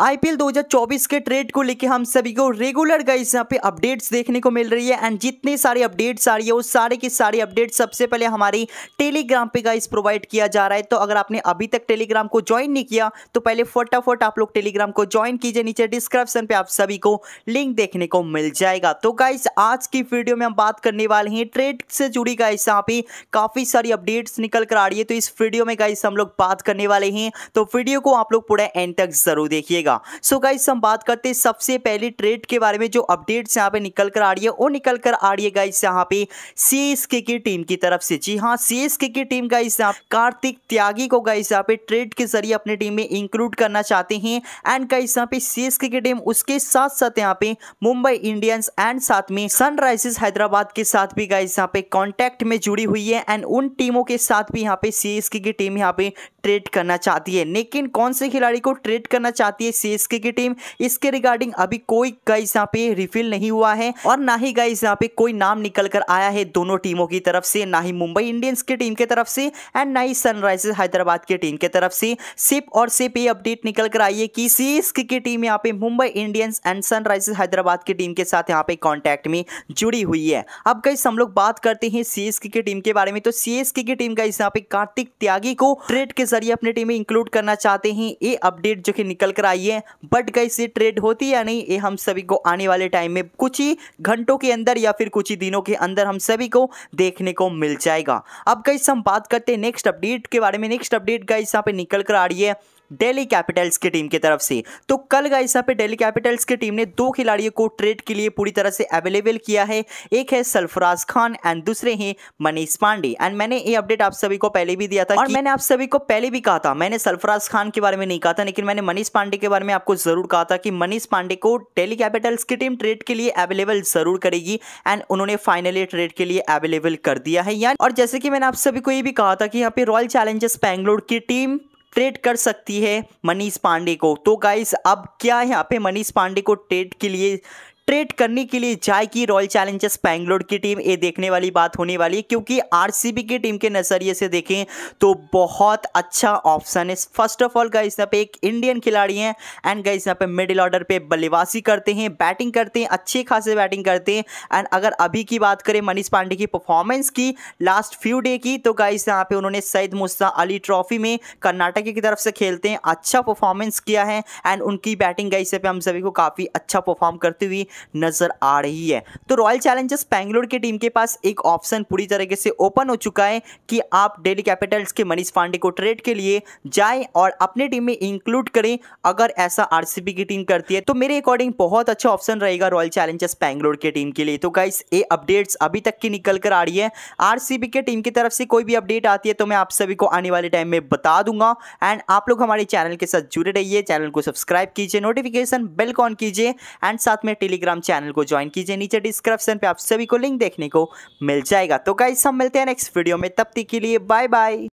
IPL 2024 के trade को लेके हम सभी को रेगुलर गाइस यहाँ पे अपडेट्स देखने को मिल रही है एंड जितने सारे अपडेट्स आ रही है वो सारे की सारी अपडेट सबसे पहले हमारी टेलीग्राम पे गाइस प्रोवाइड किया जा रहा है तो अगर आपने अभी तक टेलीग्राम को ज्वाइन नहीं किया तो पहले फटाफट आप लोग टेलीग्राम को ज्वाइन कीजिए नीचे डिस्क्रिप्शन पे आप सभी को लिंक देखने को मिल जाएगा तो गाइस आज की वीडियो में हम बात करने वाले हैं ट्रेड से जुड़ी गाइस यहाँ पे काफ़ी सारी अपडेट्स निकल कर आ रही है तो इस वीडियो में गाइस हम लोग बात करने वाले हैं तो वीडियो को आप लोग पूरा एंड तक जरूर देखिएगा रहेगा सो गाइस हम बात करते हैं सबसे पहले ट्रेड के बारे में जो अपडेट्स यहाँ पे निकल कर आ रही है वो निकल कर आ रही है गाइस यहाँ पे सीएसके की टीम की तरफ से जी हाँ सीएसके की टीम गाइस यहाँ कार्तिक त्यागी को गाइस यहाँ पे ट्रेड के जरिए अपने टीम में इंक्लूड करना चाहते हैं एंड गाइस यहाँ पे सीएसके की टीम उसके साथ साथ यहाँ पे मुंबई इंडियंस एंड साथ में सनराइजर्स हैदराबाद के साथ भी गाइस यहाँ पे कॉन्टैक्ट में जुड़ी हुई है एंड उन टीमों के साथ भी यहाँ पे सीएसके की टीम यहाँ पे ट्रेड करना चाहती है लेकिन कौन से खिलाड़ी को ट्रेड करना चाहती है सीएसके की टीम इसके रिगार्डिंग अभी कोई गाइस यहाँ पे रिफिल नहीं हुआ है और ना ही गाइस यहाँ पे कोई नाम निकल कर आया है दोनों टीमों की तरफ से ना ही मुंबई इंडियंस की टीम के तरफ से एंड ना ही सनराइजर्स हैदराबाद की टीम के तरफ से सिर्फ और सिर्फ ये अपडेट निकल कर आई है कि सीएसके की टीम यहाँ पे Mumbai Indians and Sunrisers Hyderabad की टीम के साथ यहाँ पे कॉन्टैक्ट में जुड़ी हुई है अब गाइस हम लोग बात करते हैं सीएसके की टीम के बारे में तो सीएसके की टीम गाइस यहाँ पे कार्तिक त्यागी को ट्रेड के जरिए अपनी टीम में इंक्लूड करना चाहते हैं ये अपडेट जो कि निकल कर आई चाहिए बट गई से ट्रेड होती या नहीं ये हम सभी को आने वाले टाइम में कुछ ही घंटों के अंदर या फिर कुछ ही दिनों के अंदर हम सभी को देखने को मिल जाएगा अब गई हम बात करते हैं नेक्स्ट अपडेट के बारे में नेक्स्ट अपडेट गई यहाँ पे निकल कर आ रही है डेली कैपिटल्स की टीम की तरफ से तो कल का यहाँ पे डेली कैपिटल्स की टीम ने दो खिलाड़ियों को ट्रेड के लिए पूरी तरह से अवेलेबल किया है एक है सल्फराज खान एंड दूसरे हैं मनीष पांडे एंड मैंने ये अपडेट आप सभी को पहले भी दिया था और मैंने आप सभी को पहले भी कहा था मैंने सल्फराज खान के बारे में नहीं कहा था लेकिन मैंने मनीष पांडे के बारे में आपको जरूर कहा था कि मनीष पांडे को डेली कैपिटल्स की टीम ट्रेड के लिए अवेलेबल जरूर करेगी एंड उन्होंने फाइनली ट्रेड के लिए अवेलेबल कर दिया है यानी और जैसे कि मैंने आप सभी को ये भी कहा था कि यहाँ पे रॉयल चैलेंजर्स बैंगलोर की टीम ट्रेड कर सकती है मनीष पांडे को तो गाइस अब क्या यहाँ पे मनीष पांडे को ट्रेड के लिए ट्रेड करने के लिए जाएगी रॉयल चैलेंजर्स बैंगलोर की टीम ये देखने वाली बात होने वाली है क्योंकि आरसीबी की टीम के नज़रिए से देखें तो बहुत अच्छा ऑप्शन है फर्स्ट ऑफ ऑल गाइस यहाँ पे एक इंडियन खिलाड़ी हैं एंड गाइस यहाँ पे मिडिल ऑर्डर पे बल्लेबाजी करते हैं बैटिंग करते हैं अच्छे खासे बैटिंग करते हैं एंड अगर अभी की बात करें मनीष पांडे की परफॉर्मेंस की लास्ट फ्यू डे की तो गाइस यहाँ पे उन्होंने सईद मुस्ता अली ट्रॉफी में कर्नाटक की तरफ से खेलते हैं अच्छा परफॉर्मेंस किया है एंड उनकी बैटिंग गाइस यहाँ पे हम सभी को काफ़ी अच्छा परफॉर्म करती हुई नज़र आ रही है तो रॉयल चैलेंजर्स बेंगलोर की टीम के पास एक ऑप्शन पूरी तरीके से ओपन हो चुका है कि आप डेली कैपिटल्स के मनीष पांडे को ट्रेड के लिए जाएं और अपने टीम में इंक्लूड करें अगर ऐसा आरसीबी की टीम करती है तो मेरे अकॉर्डिंग बहुत अच्छा ऑप्शन रहेगा रॉयल चैलेंजर्स बेंगलोर की टीम के लिए तो गाइस ये अपडेट्स अभी तक की निकल कर आ रही है आरसीबी के टीम की तरफ से कोई भी अपडेट आती है तो मैं आप सभी को आने वाले टाइम में बता दूंगा एंड आप लोग हमारे चैनल के साथ जुड़े रहिए चैनल को सब्सक्राइब कीजिए नोटिफिकेशन बेल ऑन कीजिए एंड साथ में टेलीग्राम टेलीग्राम चैनल को ज्वाइन कीजिए नीचे डिस्क्रिप्शन पे आप सभी को लिंक देखने को मिल जाएगा तो गाइस हम मिलते हैं नेक्स्ट वीडियो में तब तक के लिए बाय बाय